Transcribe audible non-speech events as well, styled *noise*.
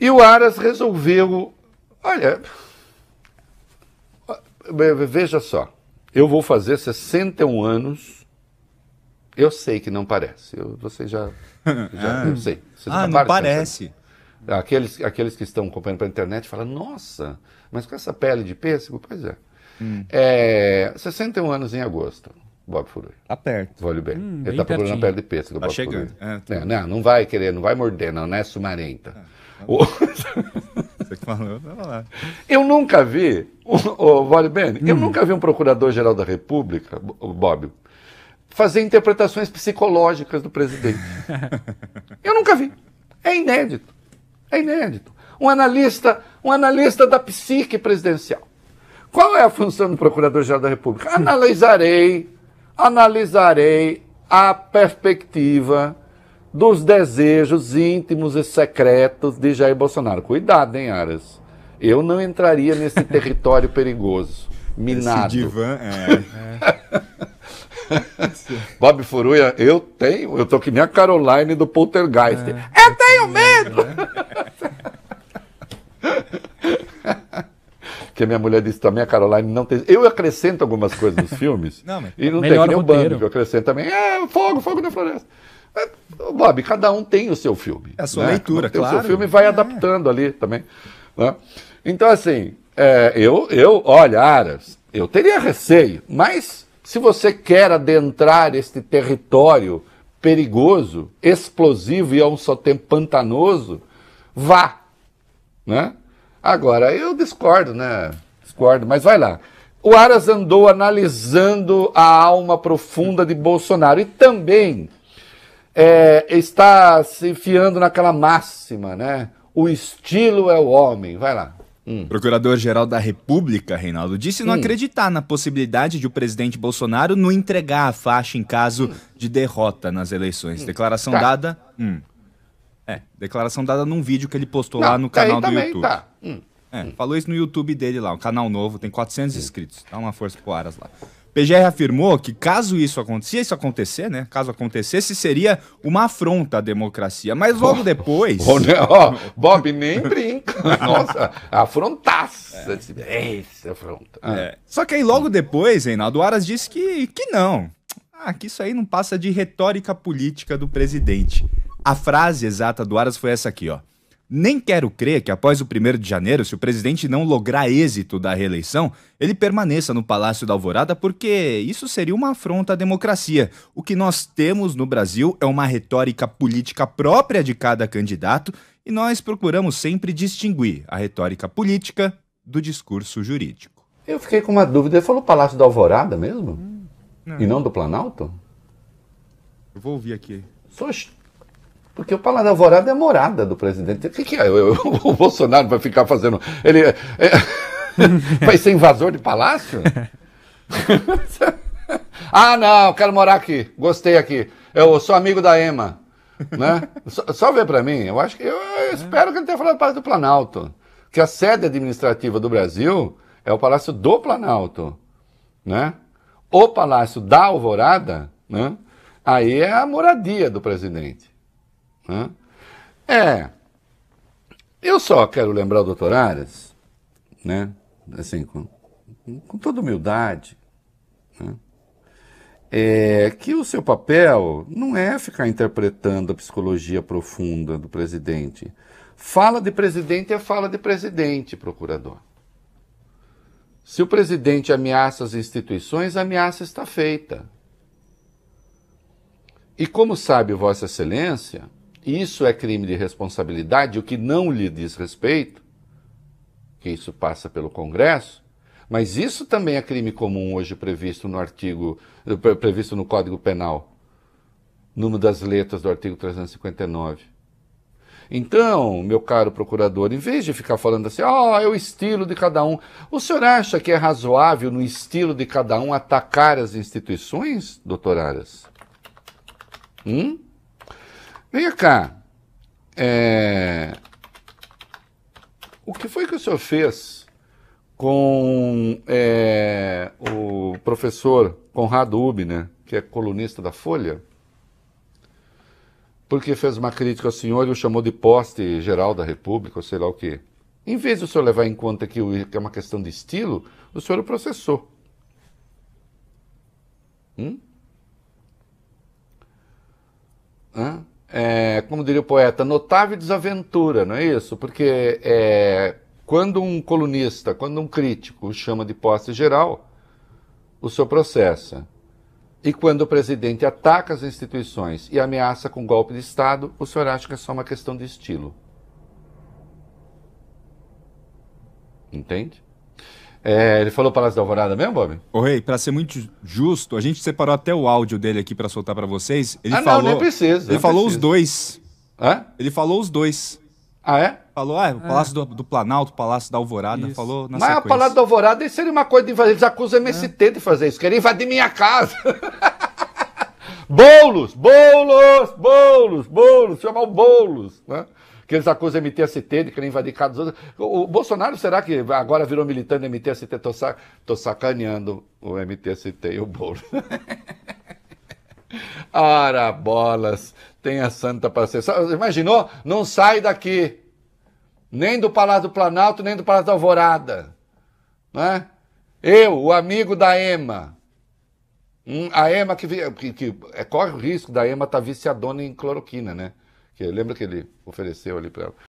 E o Aras resolveu, olha, veja só, eu vou fazer 61 anos. Eu sei que não parece. Eu, você já, já *laughs* ah. eu sei. ah, tá não parece. Aqueles, aqueles que estão acompanhando pela internet falam, nossa, mas com essa pele de pêssego, pois é. Hum. é 61 anos em agosto, Bob Furui. Aperto. perto. Olho bem. Hum, Ele está procurando a pele de pêssego, tá Bob chegando. É, é, não, não vai querer, não vai morder, não, não é sumarenta. É. *laughs* Você que falou, tá lá. Eu nunca vi, o, o vale bem, hum. eu nunca vi um procurador-geral da República, Bob, fazer interpretações psicológicas do presidente. *laughs* eu nunca vi. É inédito. É inédito. Um analista, um analista da psique presidencial. Qual é a função do Procurador-Geral da República? *laughs* Analisarei, analisarei a perspectiva dos desejos íntimos e secretos de Jair Bolsonaro. Cuidado, hein, Aras? Eu não entraria nesse território *laughs* perigoso, minado. Esse divã, é. é. Bob Furuia, eu tenho, eu tô que nem a Caroline do Poltergeist. É, eu, tenho medo! É. *laughs* que a minha mulher disse também, a Caroline não tem. Eu acrescento algumas coisas nos filmes. Não, mas... E não tem que nem o bando, que eu acrescento também. É, fogo, fogo na floresta. É, Bob, cada um tem o seu filme. É a sua né? leitura, tem claro. O seu filme vai é. adaptando ali também. Né? Então, assim, é, eu, eu, olha, Aras, eu teria receio, mas se você quer adentrar este território perigoso, explosivo e ao só tempo pantanoso, vá. Né? Agora, eu discordo, né? Discordo, mas vai lá. O Aras andou analisando a alma profunda de Bolsonaro e também é, está se enfiando naquela máxima, né? O estilo é o homem. Vai lá. Hum. Procurador-Geral da República, Reinaldo, disse não hum. acreditar na possibilidade de o presidente Bolsonaro não entregar a faixa em caso hum. de derrota nas eleições. Hum. Declaração tá. dada. Hum. É, declaração dada num vídeo que ele postou não, lá no tá canal do YouTube. Tá. Hum. É, falou isso no YouTube dele lá, um canal novo, tem 400 inscritos. Dá uma força pro Aras lá. PGR afirmou que caso isso acontecesse, isso acontecer, né? Caso acontecesse, seria uma afronta à democracia. Mas logo oh, depois. Oh, oh, Bob, nem brinca. *laughs* Nossa, afrontaça. É. Esse afronta. É. Só que aí logo depois, Reinaldo Aras disse que, que não. Ah, que isso aí não passa de retórica política do presidente. A frase exata do Aras foi essa aqui, ó. Nem quero crer que após o 1 de janeiro, se o presidente não lograr êxito da reeleição, ele permaneça no Palácio da Alvorada, porque isso seria uma afronta à democracia. O que nós temos no Brasil é uma retórica política própria de cada candidato e nós procuramos sempre distinguir a retórica política do discurso jurídico. Eu fiquei com uma dúvida. Ele falou Palácio da Alvorada mesmo? Hum, não. E não do Planalto? Eu vou ouvir aqui. Sou porque o Palácio da Alvorada é morada do presidente. O que, que é? *laughs* O Bolsonaro vai ficar fazendo. Ele. É... *laughs* vai ser invasor de palácio? *laughs* ah, não, quero morar aqui. Gostei aqui. Eu sou amigo da Ema. Né? Só, só ver para mim. Eu acho que. Eu, eu espero que ele tenha falado do Palácio do Planalto. Que a sede administrativa do Brasil é o Palácio do Planalto. Né? O Palácio da Alvorada, né? aí é a moradia do presidente. Né? É. Eu só quero lembrar o doutor Aras, né? Assim, com, com toda humildade, né? é que o seu papel não é ficar interpretando a psicologia profunda do presidente. Fala de presidente é fala de presidente, procurador. Se o presidente ameaça as instituições, a ameaça está feita. E como sabe Vossa Excelência, isso é crime de responsabilidade, o que não lhe diz respeito, que isso passa pelo Congresso, mas isso também é crime comum hoje previsto no artigo previsto no Código Penal, numa das letras do artigo 359. Então, meu caro procurador, em vez de ficar falando assim, ó, oh, é o estilo de cada um, o senhor acha que é razoável no estilo de cada um atacar as instituições, doutor Aras? Hum? Venha cá. É... O que foi que o senhor fez com é, o professor Conrado né, que é colunista da Folha? Porque fez uma crítica ao senhor e o chamou de poste geral da República, ou sei lá o quê. Em vez de o senhor levar em conta que é uma questão de estilo, o senhor o processou. Hum? Hã? é, como diria o poeta, notável desaventura, não é isso? Porque é, quando um colunista, quando um crítico o chama de posse geral, o senhor processa. E quando o presidente ataca as instituições e ameaça com golpe de Estado, o senhor acha que é só uma questão de estilo. Entende? É, ele falou Palácio da Alvorada mesmo, Bob? Ô, Rei, para ser muito justo, a gente separou até o áudio dele aqui para soltar para vocês. Ele ah, falou, não, nem precisa. Ele falou os dois. Hã? Ele falou os dois. Ah, é? Falou, ah, é, o ah. Palácio é. do, do, Planalto, Palácio da Alvorada, isso. falou na Mas sequência. o Palácio da Alvorada seria uma coisa de invadir. Eles acusam o MST é. de fazer isso, querem invadir minha casa. *laughs* Boulos, Boulos, Boulos, Boulos, chamar o Boulos. Né? que eles acusam MTST de querer invadir cada outros. O, o Bolsonaro, será que agora virou militante do MTST? Tô, sa... Tô sacaneando o MTST e o Bolo. Ora, *laughs* bolas, tenha santa paciência. Imaginou? Não sai daqui. Nem do Palácio do Planalto, nem do Palácio da Alvorada. Né? Eu, o amigo da Ema. Hum, a Ema que, que, que é, corre o risco da Ema estar tá viciadona em cloroquina, né? lembra que ele ofereceu ali para ela.